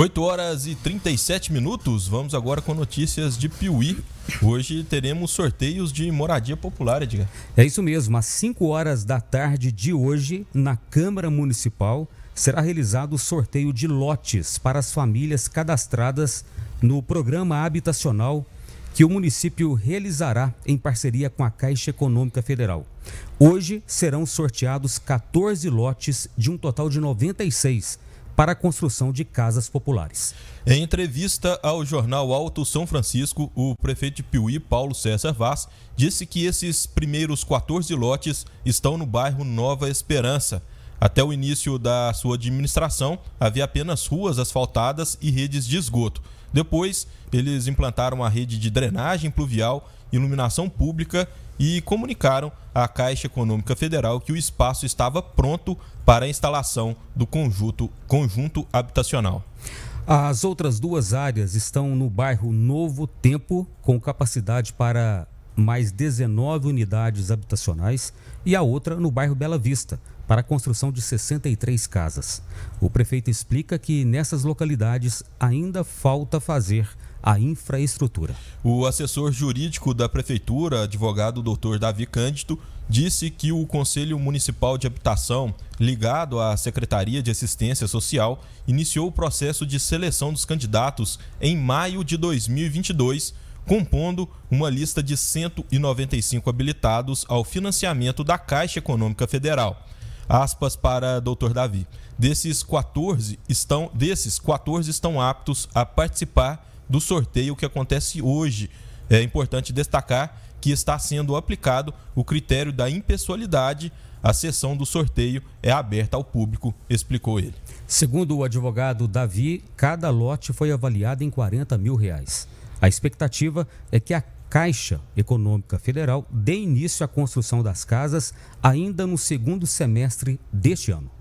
8 horas e 37 minutos. Vamos agora com notícias de Piuí. Hoje teremos sorteios de moradia popular, Edgar. É isso mesmo. Às 5 horas da tarde de hoje, na Câmara Municipal, será realizado o sorteio de lotes para as famílias cadastradas no programa habitacional que o município realizará em parceria com a Caixa Econômica Federal. Hoje serão sorteados 14 lotes de um total de 96 para a construção de casas populares. Em entrevista ao jornal Alto São Francisco, o prefeito de Piuí, Paulo César Vaz, disse que esses primeiros 14 lotes estão no bairro Nova Esperança até o início da sua administração, havia apenas ruas asfaltadas e redes de esgoto. Depois, eles implantaram a rede de drenagem pluvial, iluminação pública e comunicaram à Caixa Econômica Federal que o espaço estava pronto para a instalação do conjunto, conjunto habitacional. As outras duas áreas estão no bairro Novo Tempo, com capacidade para mais 19 unidades habitacionais e a outra no bairro Bela Vista, para a construção de 63 casas. O prefeito explica que nessas localidades ainda falta fazer a infraestrutura. O assessor jurídico da prefeitura, advogado Dr. Davi Cândido, disse que o Conselho Municipal de Habitação, ligado à Secretaria de Assistência Social, iniciou o processo de seleção dos candidatos em maio de 2022 compondo uma lista de 195 habilitados ao financiamento da Caixa Econômica Federal. Aspas para Dr. Davi. Desses 14 estão, desses 14 estão aptos a participar do sorteio que acontece hoje. É importante destacar que está sendo aplicado o critério da impessoalidade. A sessão do sorteio é aberta ao público, explicou ele. Segundo o advogado Davi, cada lote foi avaliado em 40 mil reais. A expectativa é que a Caixa Econômica Federal dê início à construção das casas ainda no segundo semestre deste ano.